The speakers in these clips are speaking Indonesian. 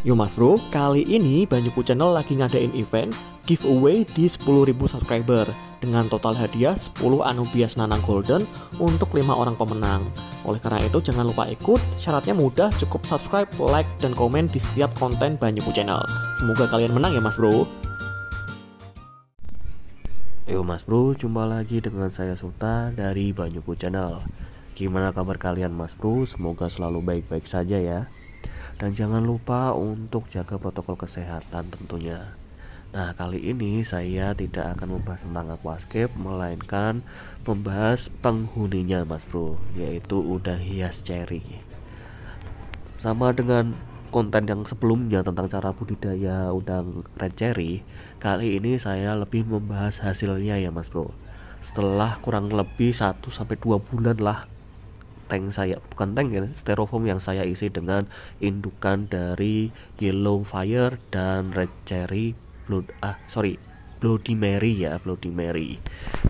Yo Mas Bro, kali ini Banyuku Channel lagi ngadain event giveaway di 10.000 subscriber dengan total hadiah 10 Anubias Nanang Golden untuk 5 orang pemenang. Oleh karena itu jangan lupa ikut, syaratnya mudah cukup subscribe, like, dan komen di setiap konten Banyuku Channel. Semoga kalian menang ya Mas Bro. Yo Mas Bro, jumpa lagi dengan saya Suta dari Banyuku Channel. Gimana kabar kalian Mas Bro? Semoga selalu baik-baik saja ya dan jangan lupa untuk jaga protokol kesehatan tentunya. Nah, kali ini saya tidak akan membahas tentang aquascape melainkan membahas penghuninya Mas Bro, yaitu udang hias cherry. Sama dengan konten yang sebelumnya tentang cara budidaya udang red cherry, kali ini saya lebih membahas hasilnya ya Mas Bro. Setelah kurang lebih 1 sampai 2 bulan lah tank saya bukan tank ya styrofoam yang saya isi dengan indukan dari yellow fire dan red cherry blood ah sorry Bloody Mary ya Bloody Mary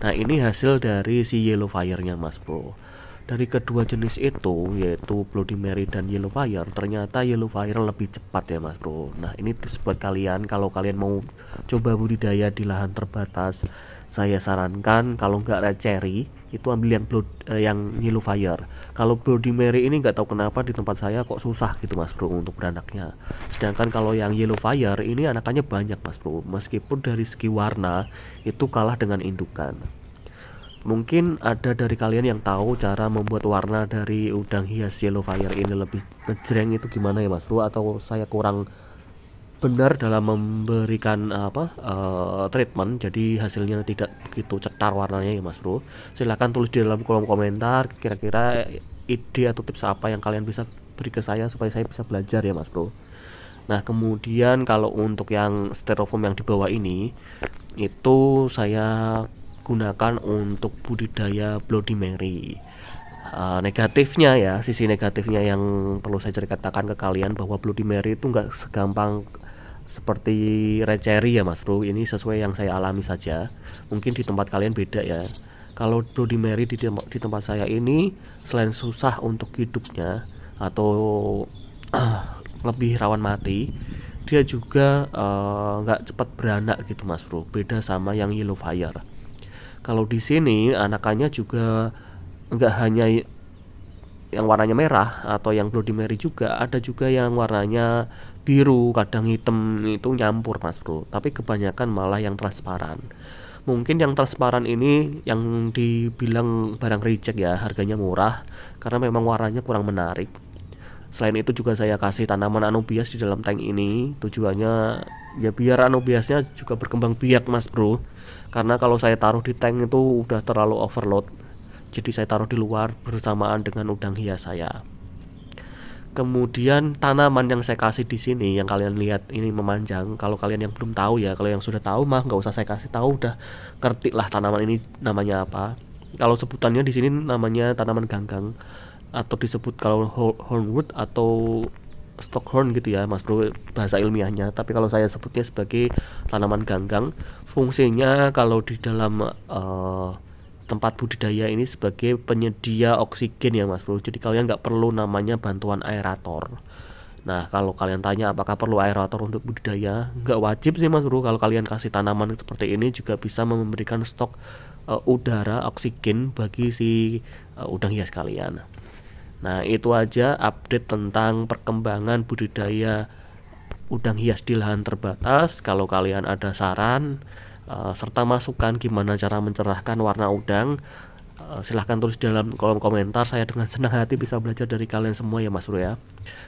nah ini hasil dari si yellow fire nya mas bro dari kedua jenis itu yaitu Bloody Mary dan Yellow Fire ternyata Yellow Fire lebih cepat ya mas bro nah ini tips buat kalian kalau kalian mau coba budidaya di lahan terbatas saya sarankan kalau nggak red cherry itu ambil yang blood eh, yang yellow fire kalau bloody mary ini nggak tahu kenapa di tempat saya kok susah gitu mas bro untuk beranaknya sedangkan kalau yang yellow fire ini anakannya banyak mas bro meskipun dari segi warna itu kalah dengan indukan Mungkin ada dari kalian yang tahu cara membuat warna dari udang hias yellow fire ini lebih ngejreng itu gimana ya mas bro atau saya kurang benar dalam memberikan eh, apa uh, treatment jadi hasilnya tidak begitu cetar warnanya ya Mas Bro silahkan tulis di dalam kolom komentar kira-kira ide atau tips apa yang kalian bisa beri ke saya supaya saya bisa belajar ya Mas Bro nah kemudian kalau untuk yang styrofoam yang di bawah ini itu saya gunakan untuk budidaya Bloody Mary Uh, negatifnya ya sisi negatifnya yang perlu saya ceritakan ke kalian bahwa Bloody Mary itu nggak segampang seperti receri ya mas bro ini sesuai yang saya alami saja mungkin di tempat kalian beda ya kalau Bloody Mary di tempat, di tempat saya ini selain susah untuk hidupnya atau lebih rawan mati dia juga eh, nggak uh, cepat beranak gitu mas bro beda sama yang yellow fire kalau di sini anakannya juga nggak hanya yang warnanya merah atau yang Bloody Mary juga ada juga yang warnanya biru kadang hitam itu nyampur mas bro tapi kebanyakan malah yang transparan mungkin yang transparan ini yang dibilang barang reject ya harganya murah karena memang warnanya kurang menarik selain itu juga saya kasih tanaman anubias di dalam tank ini tujuannya ya biar anubiasnya juga berkembang biak mas bro karena kalau saya taruh di tank itu udah terlalu overload jadi saya taruh di luar bersamaan dengan udang hias saya kemudian tanaman yang saya kasih di sini yang kalian lihat ini memanjang kalau kalian yang belum tahu ya kalau yang sudah tahu mah nggak usah saya kasih tahu udah ngerti lah tanaman ini namanya apa kalau sebutannya di sini namanya tanaman ganggang atau disebut kalau hornwood atau stockhorn gitu ya mas bro bahasa ilmiahnya tapi kalau saya sebutnya sebagai tanaman ganggang fungsinya kalau di dalam uh, tempat budidaya ini sebagai penyedia oksigen ya Mas Bro. Jadi kalian nggak perlu namanya bantuan aerator. Nah kalau kalian tanya apakah perlu aerator untuk budidaya, nggak wajib sih Mas Bro. Kalau kalian kasih tanaman seperti ini juga bisa memberikan stok uh, udara oksigen bagi si uh, udang hias kalian. Nah itu aja update tentang perkembangan budidaya udang hias di lahan terbatas. Kalau kalian ada saran Eh, serta masukan gimana cara mencerahkan warna udang eh, silahkan tulis di dalam kolom komentar saya dengan senang hati bisa belajar dari kalian semua ya mas bro ya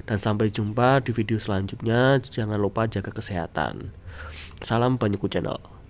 dan sampai jumpa di video selanjutnya jangan lupa jaga kesehatan salam banyuku channel